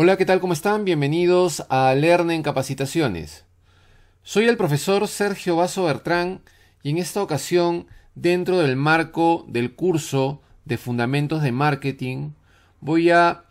Hola, ¿qué tal? ¿Cómo están? Bienvenidos a en Capacitaciones. Soy el profesor Sergio Vaso Bertrán y en esta ocasión, dentro del marco del curso de Fundamentos de Marketing, voy a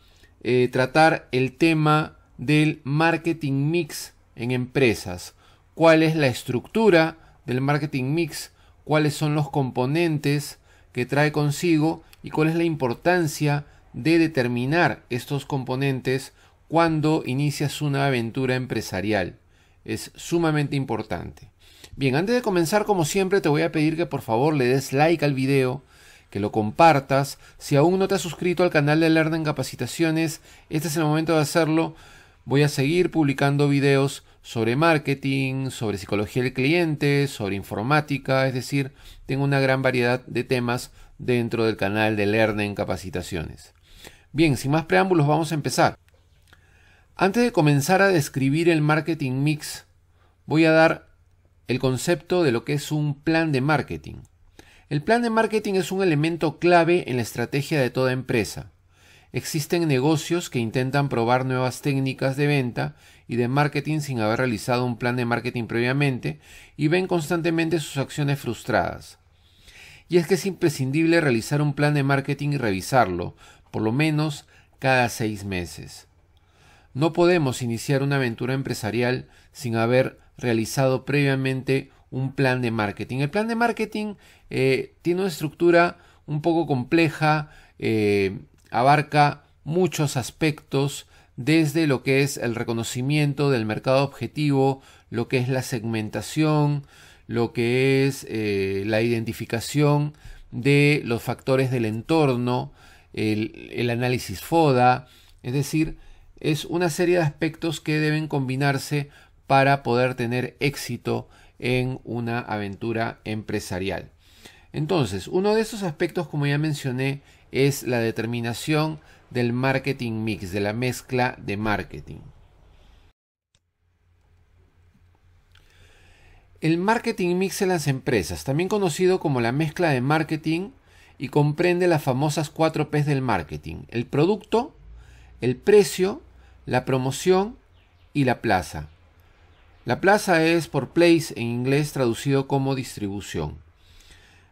eh, tratar el tema del marketing mix en empresas. ¿Cuál es la estructura del marketing mix? ¿Cuáles son los componentes que trae consigo? ¿Y cuál es la importancia de determinar estos componentes cuando inicias una aventura empresarial. Es sumamente importante. Bien, antes de comenzar, como siempre, te voy a pedir que por favor le des like al video, que lo compartas. Si aún no te has suscrito al canal de Learn en Capacitaciones, este es el momento de hacerlo. Voy a seguir publicando videos sobre marketing, sobre psicología del cliente, sobre informática, es decir, tengo una gran variedad de temas dentro del canal de Learn en Capacitaciones. Bien, sin más preámbulos vamos a empezar. Antes de comenzar a describir el marketing mix, voy a dar el concepto de lo que es un plan de marketing. El plan de marketing es un elemento clave en la estrategia de toda empresa. Existen negocios que intentan probar nuevas técnicas de venta y de marketing sin haber realizado un plan de marketing previamente y ven constantemente sus acciones frustradas. Y es que es imprescindible realizar un plan de marketing y revisarlo, por lo menos cada seis meses. No podemos iniciar una aventura empresarial sin haber realizado previamente un plan de marketing. El plan de marketing eh, tiene una estructura un poco compleja, eh, abarca muchos aspectos desde lo que es el reconocimiento del mercado objetivo, lo que es la segmentación, lo que es eh, la identificación de los factores del entorno, el, análisis FODA, es decir, es una serie de aspectos que deben combinarse para poder tener éxito en una aventura empresarial. Entonces, uno de esos aspectos, como ya mencioné, es la determinación del marketing mix, de la mezcla de marketing. El marketing mix en las empresas, también conocido como la mezcla de marketing, y comprende las famosas 4 P's del marketing, el producto, el precio, la promoción y la plaza. La plaza es por place en inglés traducido como distribución.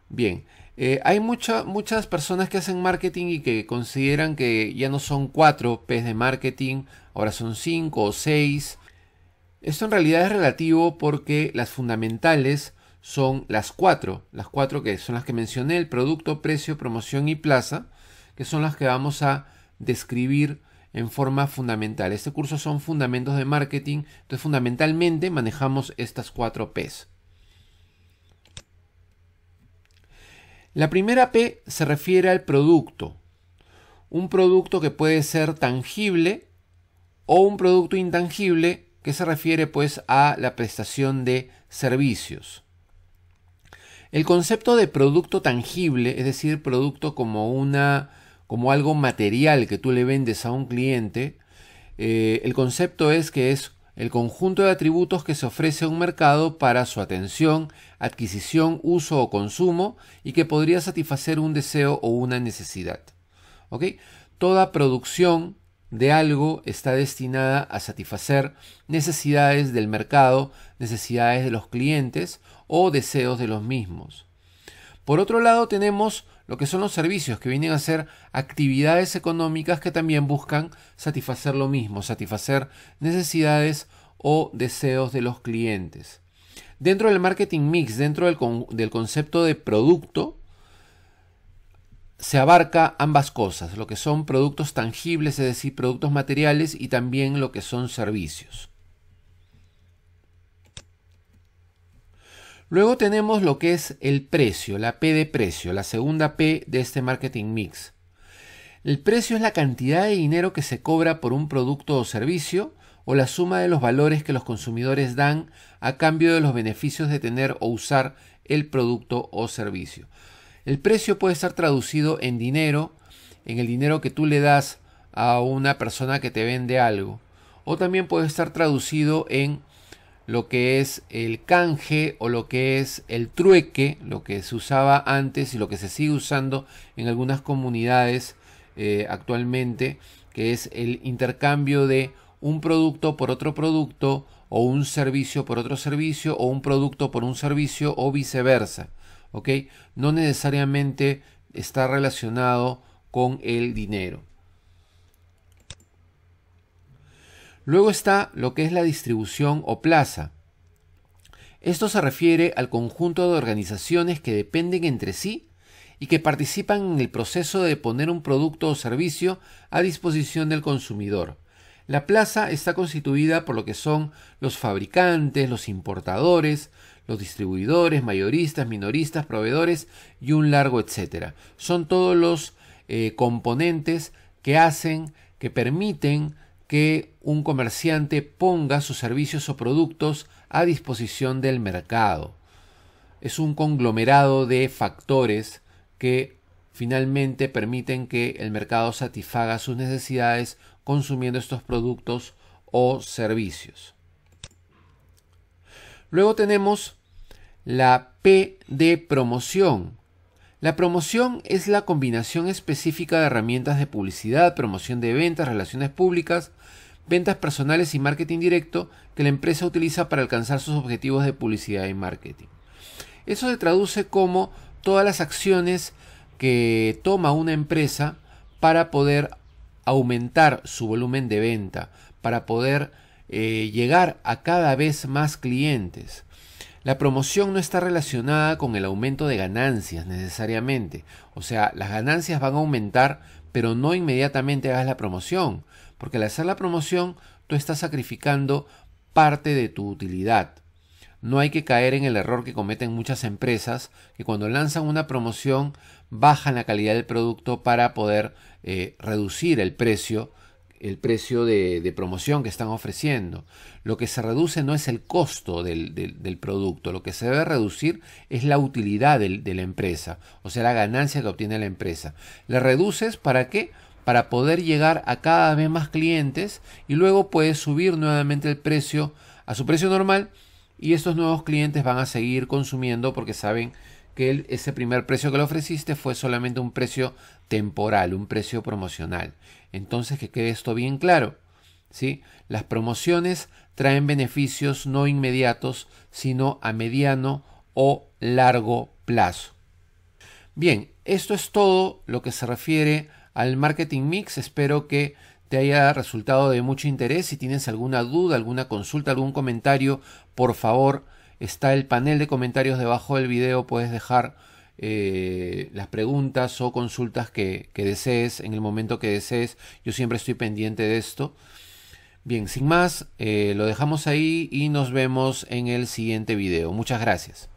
Bien, eh, hay muchas, muchas personas que hacen marketing y que consideran que ya no son cuatro P's de marketing, ahora son cinco o seis. Esto en realidad es relativo porque las fundamentales son las cuatro, las cuatro que son las que mencioné, el producto, precio, promoción y plaza, que son las que vamos a describir en forma fundamental. Este curso son fundamentos de marketing, entonces fundamentalmente manejamos estas cuatro Ps. La primera P se refiere al producto. Un producto que puede ser tangible o un producto intangible que se refiere pues a la prestación de servicios. El concepto de producto tangible, es decir, producto como una como algo material que tú le vendes a un cliente, eh, el concepto es que es el conjunto de atributos que se ofrece a un mercado para su atención, adquisición, uso o consumo y que podría satisfacer un deseo o una necesidad. ¿OK? Toda producción de algo está destinada a satisfacer necesidades del mercado, necesidades de los clientes o deseos de los mismos. Por otro lado tenemos lo que son los servicios, que vienen a ser actividades económicas que también buscan satisfacer lo mismo, satisfacer necesidades o deseos de los clientes. Dentro del marketing mix, dentro del, del concepto de producto, se abarca ambas cosas, lo que son productos tangibles, es decir, productos materiales, y también lo que son servicios. Luego tenemos lo que es el precio, la P de precio, la segunda P de este marketing mix. El precio es la cantidad de dinero que se cobra por un producto o servicio o la suma de los valores que los consumidores dan a cambio de los beneficios de tener o usar el producto o servicio. El precio puede estar traducido en dinero, en el dinero que tú le das a una persona que te vende algo. O también puede estar traducido en lo que es el canje o lo que es el trueque, lo que se usaba antes y lo que se sigue usando en algunas comunidades eh, actualmente, que es el intercambio de un producto por otro producto o un servicio por otro servicio o un producto por un servicio o viceversa. No necesariamente está relacionado con el dinero. Luego está lo que es la distribución o plaza. Esto se refiere al conjunto de organizaciones que dependen entre sí y que participan en el proceso de poner un producto o servicio a disposición del consumidor. La plaza está constituida por lo que son los fabricantes, los importadores, los distribuidores, mayoristas, minoristas, proveedores y un largo etcétera. Son todos los eh, componentes que hacen, que permiten que un comerciante ponga sus servicios o productos a disposición del mercado. Es un conglomerado de factores que finalmente permiten que el mercado satisfaga sus necesidades consumiendo estos productos o servicios. Luego tenemos la P de promoción. La promoción es la combinación específica de herramientas de publicidad, promoción de ventas, relaciones públicas, ventas personales y marketing directo que la empresa utiliza para alcanzar sus objetivos de publicidad y marketing. Eso se traduce como todas las acciones que toma una empresa para poder aumentar su volumen de venta, para poder eh, llegar a cada vez más clientes. La promoción no está relacionada con el aumento de ganancias necesariamente. O sea, las ganancias van a aumentar, pero no inmediatamente hagas la promoción. Porque al hacer la promoción, tú estás sacrificando parte de tu utilidad. No hay que caer en el error que cometen muchas empresas que cuando lanzan una promoción bajan la calidad del producto para poder eh, reducir el precio el precio de, promoción que están ofreciendo. Lo que se reduce no es el costo del, producto, lo que se debe reducir es la utilidad de la empresa, o sea, la ganancia que obtiene la empresa. la reduces para qué? Para poder llegar a cada vez más clientes y luego puedes subir nuevamente el precio a su precio normal y estos nuevos clientes van a seguir consumiendo porque saben que ese primer precio que le ofreciste fue solamente un precio temporal, un precio promocional. Entonces que quede esto bien claro. ¿sí? Las promociones traen beneficios no inmediatos, sino a mediano o largo plazo. Bien, esto es todo lo que se refiere al marketing mix. Espero que te haya resultado de mucho interés. Si tienes alguna duda, alguna consulta, algún comentario, por favor, Está el panel de comentarios debajo del video, puedes dejar eh, las preguntas o consultas que, desees en el momento que desees. Yo siempre estoy pendiente de esto. Bien, sin más, eh, lo dejamos ahí y nos vemos en el siguiente video. Muchas gracias.